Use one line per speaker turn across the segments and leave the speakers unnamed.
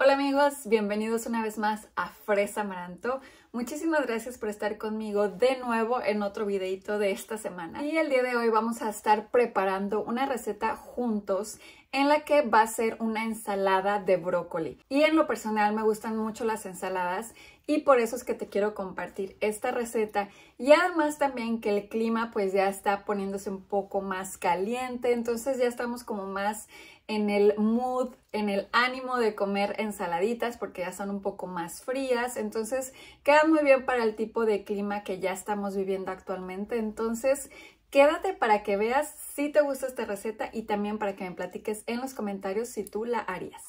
Hola amigos, bienvenidos una vez más a Fresa Maranto. Muchísimas gracias por estar conmigo de nuevo en otro videito de esta semana. Y el día de hoy vamos a estar preparando una receta juntos en la que va a ser una ensalada de brócoli. Y en lo personal me gustan mucho las ensaladas y por eso es que te quiero compartir esta receta y además también que el clima pues ya está poniéndose un poco más caliente, entonces ya estamos como más en el mood, en el ánimo de comer ensaladitas porque ya son un poco más frías, entonces quedan muy bien para el tipo de clima que ya estamos viviendo actualmente, entonces quédate para que veas si te gusta esta receta y también para que me platiques en los comentarios si tú la harías.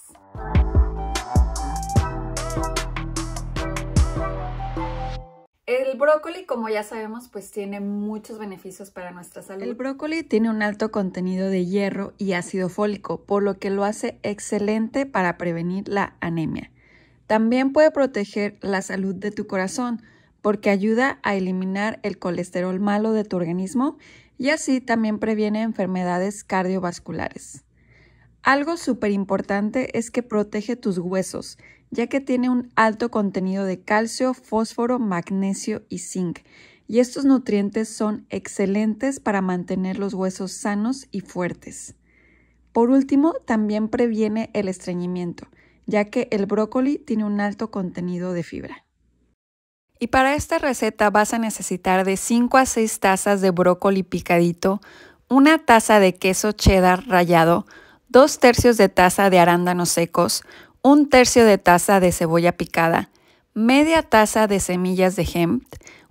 brócoli, como ya sabemos, pues tiene muchos beneficios para nuestra salud. El brócoli tiene un alto contenido de hierro y ácido fólico, por lo que lo hace excelente para prevenir la anemia. También puede proteger la salud de tu corazón, porque ayuda a eliminar el colesterol malo de tu organismo y así también previene enfermedades cardiovasculares. Algo súper importante es que protege tus huesos ya que tiene un alto contenido de calcio, fósforo, magnesio y zinc. Y estos nutrientes son excelentes para mantener los huesos sanos y fuertes. Por último, también previene el estreñimiento, ya que el brócoli tiene un alto contenido de fibra. Y para esta receta vas a necesitar de 5 a 6 tazas de brócoli picadito, una taza de queso cheddar rallado, dos tercios de taza de arándanos secos, un tercio de taza de cebolla picada, media taza de semillas de hemp,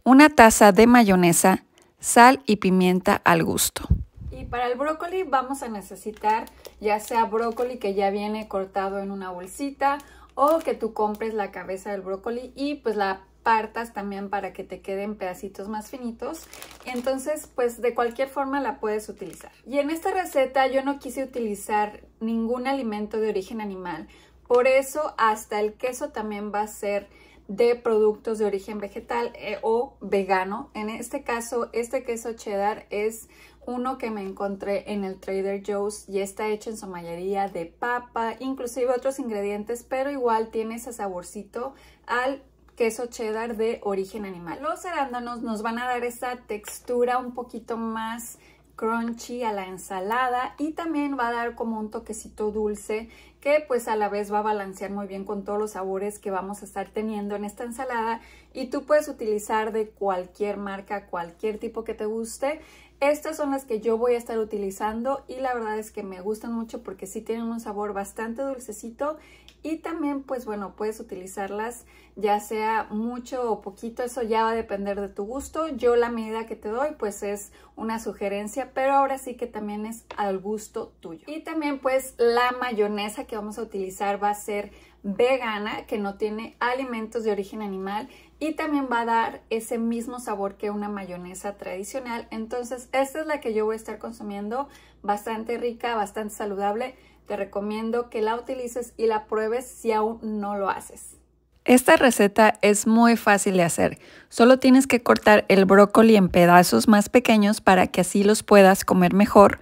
una taza de mayonesa, sal y pimienta al gusto. Y para el brócoli vamos a necesitar ya sea brócoli que ya viene cortado en una bolsita o que tú compres la cabeza del brócoli y pues la partas también para que te queden pedacitos más finitos. Entonces, pues de cualquier forma la puedes utilizar. Y en esta receta yo no quise utilizar ningún alimento de origen animal por eso hasta el queso también va a ser de productos de origen vegetal eh, o vegano. En este caso, este queso cheddar es uno que me encontré en el Trader Joe's y está hecho en su mayoría de papa, inclusive otros ingredientes, pero igual tiene ese saborcito al queso cheddar de origen animal. Los arándanos nos van a dar esa textura un poquito más crunchy a la ensalada y también va a dar como un toquecito dulce que pues a la vez va a balancear muy bien con todos los sabores que vamos a estar teniendo en esta ensalada y tú puedes utilizar de cualquier marca, cualquier tipo que te guste. Estas son las que yo voy a estar utilizando y la verdad es que me gustan mucho porque sí tienen un sabor bastante dulcecito y también pues bueno puedes utilizarlas ya sea mucho o poquito, eso ya va a depender de tu gusto. Yo la medida que te doy pues es una sugerencia pero ahora sí que también es al gusto tuyo. Y también pues la mayonesa que vamos a utilizar va a ser vegana que no tiene alimentos de origen animal y también va a dar ese mismo sabor que una mayonesa tradicional. Entonces esta es la que yo voy a estar consumiendo, bastante rica, bastante saludable. Te recomiendo que la utilices y la pruebes si aún no lo haces. Esta receta es muy fácil de hacer. Solo tienes que cortar el brócoli en pedazos más pequeños para que así los puedas comer mejor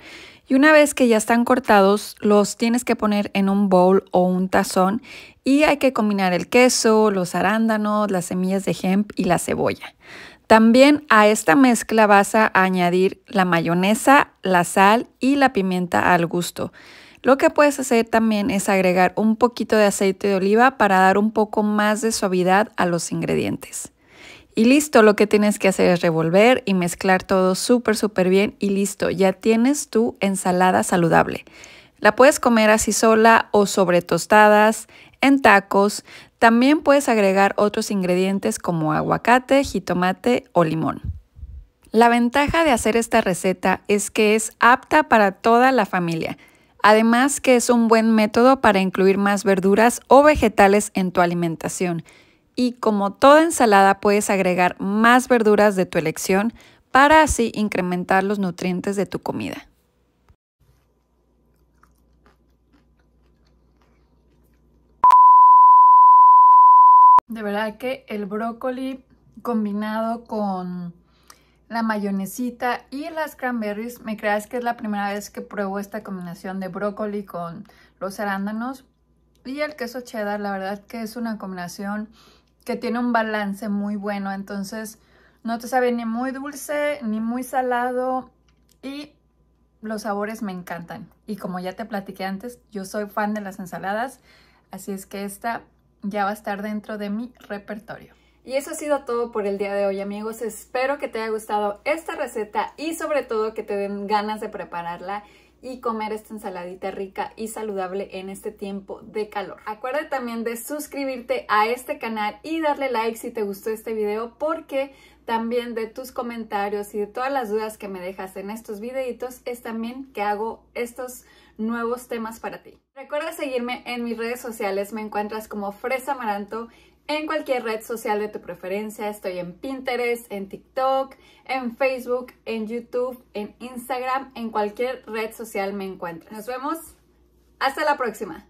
y una vez que ya están cortados, los tienes que poner en un bowl o un tazón y hay que combinar el queso, los arándanos, las semillas de hemp y la cebolla. También a esta mezcla vas a añadir la mayonesa, la sal y la pimienta al gusto. Lo que puedes hacer también es agregar un poquito de aceite de oliva para dar un poco más de suavidad a los ingredientes. Y listo, lo que tienes que hacer es revolver y mezclar todo súper, súper bien y listo, ya tienes tu ensalada saludable. La puedes comer así sola o sobre tostadas, en tacos. También puedes agregar otros ingredientes como aguacate, jitomate o limón. La ventaja de hacer esta receta es que es apta para toda la familia. Además que es un buen método para incluir más verduras o vegetales en tu alimentación y como toda ensalada puedes agregar más verduras de tu elección para así incrementar los nutrientes de tu comida. De verdad que el brócoli combinado con la mayonesita y las cranberries, me creas que es la primera vez que pruebo esta combinación de brócoli con los arándanos y el queso cheddar, la verdad que es una combinación que tiene un balance muy bueno. Entonces no te sabe ni muy dulce ni muy salado y los sabores me encantan. Y como ya te platiqué antes, yo soy fan de las ensaladas, así es que esta ya va a estar dentro de mi repertorio. Y eso ha sido todo por el día de hoy amigos, espero que te haya gustado esta receta y sobre todo que te den ganas de prepararla y comer esta ensaladita rica y saludable en este tiempo de calor. Acuérdate también de suscribirte a este canal y darle like si te gustó este video porque también de tus comentarios y de todas las dudas que me dejas en estos videitos es también que hago estos nuevos temas para ti. Recuerda seguirme en mis redes sociales, me encuentras como Fresa Maranto en cualquier red social de tu preferencia. Estoy en Pinterest, en TikTok, en Facebook, en YouTube, en Instagram, en cualquier red social me encuentras. Nos vemos. Hasta la próxima.